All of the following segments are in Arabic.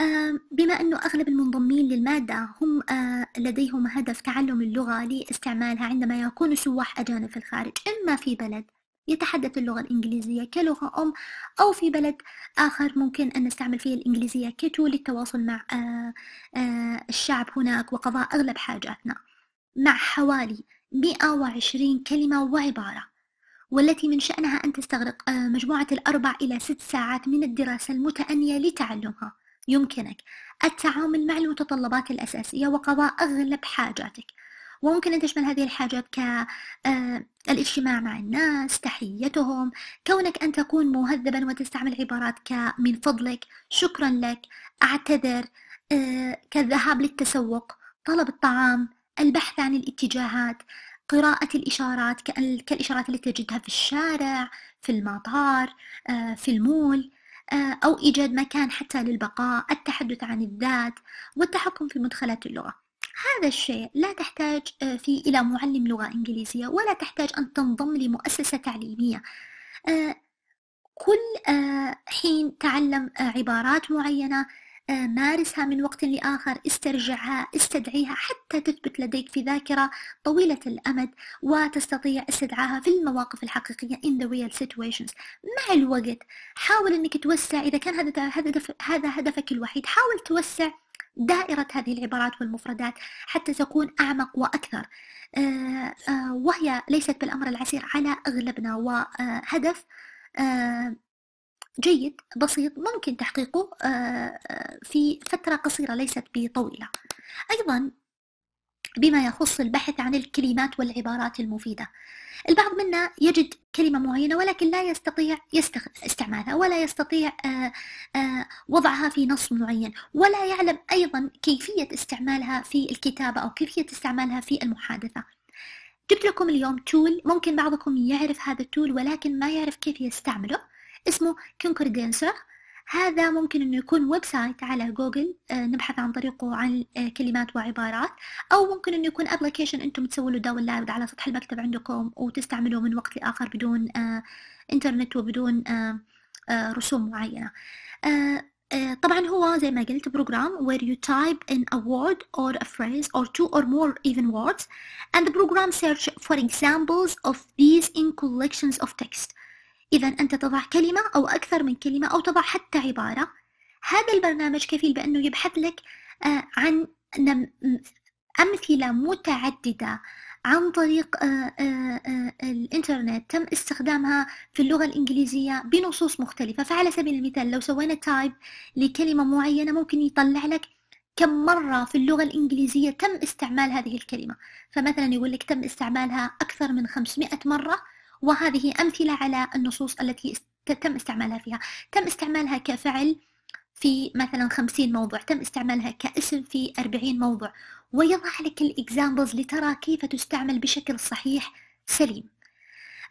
آه، بما أنه أغلب المنضمين للمادة هم آه، لديهم هدف تعلم اللغة لاستعمالها عندما يكونوا سواح أجانب في الخارج إما في بلد يتحدث اللغة الإنجليزية كلغة أم أو في بلد آخر ممكن أن نستعمل فيه الإنجليزية كتو للتواصل مع آه، الشعب هناك وقضاء أغلب حاجاتنا مع حوالي 120 كلمة وعبارة والتي من شأنها أن تستغرق مجموعة الأربع إلى ست ساعات من الدراسة المتأنية لتعلمها يمكنك التعامل مع المتطلبات الأساسية وقضاء أغلب حاجاتك وممكن أن تشمل هذه الحاجات كالاجتماع آه، مع الناس تحيتهم كونك أن تكون مهذبا وتستعمل عبارات كمن فضلك شكرا لك أعتذر آه، كالذهاب للتسوق طلب الطعام البحث عن الاتجاهات قراءة الإشارات كالإشارات التي تجدها في الشارع في المطار آه، في المول آه، أو إيجاد مكان حتى للبقاء التحدث عن الذات والتحكم في مدخلات اللغة هذا الشيء لا تحتاج آه، فيه إلى معلم لغة إنجليزية ولا تحتاج أن تنضم لمؤسسة تعليمية آه، كل حين تعلم عبارات معينة آه، مارسها من وقت لآخر استرجعها استدعيها حتى تثبت لديك في ذاكرة طويلة الأمد وتستطيع استدعاها في المواقف الحقيقية in the real situations مع الوقت حاول أنك توسع إذا كان هذا هدف هذا هدفك الوحيد حاول توسع دائرة هذه العبارات والمفردات حتى تكون أعمق وأكثر آه، آه، وهي ليست بالأمر العسير على أغلبنا وهدف جيد بسيط ممكن تحقيقه آه، آه، في فترة قصيرة ليست بطويلة أيضا بما يخص البحث عن الكلمات والعبارات المفيدة البعض منا يجد كلمة معينة ولكن لا يستطيع استعمالها ولا يستطيع آه، وضعها في نص معين ولا يعلم أيضا كيفية استعمالها في الكتابة أو كيفية استعمالها في المحادثة جبت لكم اليوم تول ممكن بعضكم يعرف هذا التول ولكن ما يعرف كيف يستعمله اسمه كونكوردينسا هذا ممكن انه يكون ويب سايت على جوجل آه، نبحث عن طريقه عن آه، كلمات وعبارات او ممكن انه يكون ابلكيشن انتم تسووا له داونلود على سطح المكتب عندكم وتستعملوه من وقت لاخر بدون انترنت آه، وبدون رسوم معينه طبعا هو زي ما قلت بروجرام where you type in a word or a phrase or two or more even words and the program search for examples of these in collections of text إذا أنت تضع كلمة أو أكثر من كلمة أو تضع حتى عبارة هذا البرنامج كفيل بأنه يبحث لك آه، عن أمثلة متعددة عن طريق آه، آه، الإنترنت تم استخدامها في اللغة الإنجليزية بنصوص مختلفة فعلى سبيل المثال لو سوينا تايب لكلمة معينة ممكن يطلع لك كم مرة في اللغة الإنجليزية تم استعمال هذه الكلمة فمثلا يقول لك تم استعمالها أكثر من 500 مرة وهذه أمثلة على النصوص التي تم استعمالها فيها تم استعمالها كفعل في مثلا خمسين موضوع تم استعمالها كاسم في أربعين موضوع ويضع لك الإكزامبلز لترى كيف تستعمل بشكل صحيح سليم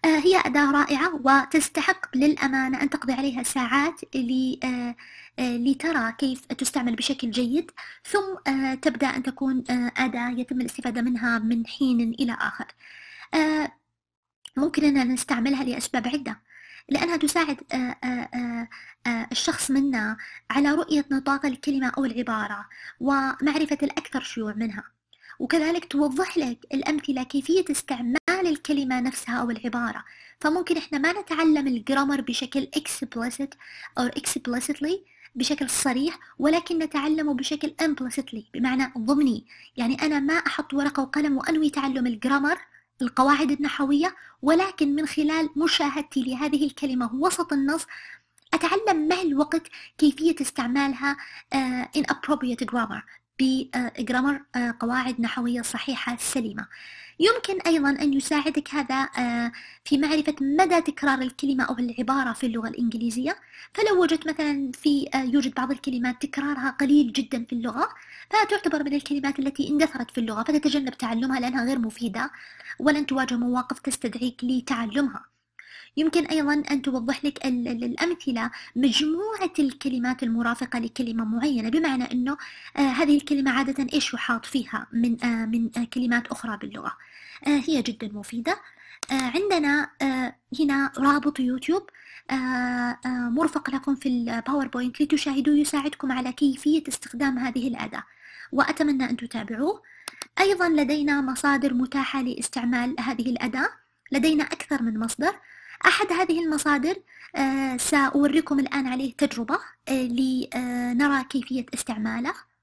آه، هي أداة رائعة وتستحق للأمانة أن تقضي عليها ساعات آه، آه، لترى كيف تستعمل بشكل جيد ثم تبدأ أن تكون أداة يتم الاستفادة منها من حين إلى آخر ممكن أننا نستعملها لأسباب عدة لأنها تساعد آه، آه، آه، الشخص منا على رؤية نطاق الكلمة أو العبارة ومعرفة الأكثر شيوع منها وكذلك توضح لك الأمثلة كيفية استعمال الكلمة نفسها أو العبارة فممكن إحنا ما نتعلم الجرامر بشكل explicit أو explicitly بشكل صريح ولكن نتعلمه بشكل implicitly بمعنى ضمني يعني أنا ما أحط ورقة وقلم وأنوي تعلم الجرامر القواعد النحوية ولكن من خلال مشاهدتي لهذه الكلمة وسط النص أتعلم مع الوقت كيفية استعمالها آه، in appropriate grammar بجرامر آه، آه، قواعد نحوية صحيحة سليمة يمكن أيضا أن يساعدك هذا آه، في معرفة مدى تكرار الكلمة أو العبارة في اللغة الإنجليزية فلو وجدت مثلا في يوجد بعض الكلمات تكرارها قليل جدا في اللغة فتعتبر من الكلمات التي اندثرت في اللغة فتتجنب تعلمها لأنها غير مفيدة ولن تواجه مواقف تستدعيك لتعلمها يمكن أيضا أن توضح لك الأمثلة مجموعة الكلمات المرافقة لكلمة معينة بمعنى أنه آه، هذه الكلمة عادة إيش يحاط فيها من آه، من آه، كلمات أخرى باللغة هي جدا مفيدة عندنا هنا رابط يوتيوب مرفق لكم في الباوربوينت لتشاهدوه يساعدكم على كيفية استخدام هذه الأداة وأتمنى أن تتابعوه أيضا لدينا مصادر متاحة لاستعمال هذه الأداة لدينا أكثر من مصدر أحد هذه المصادر آه، سأوريكم الآن عليه تجربة آه، لنرى آه، كيفية استعماله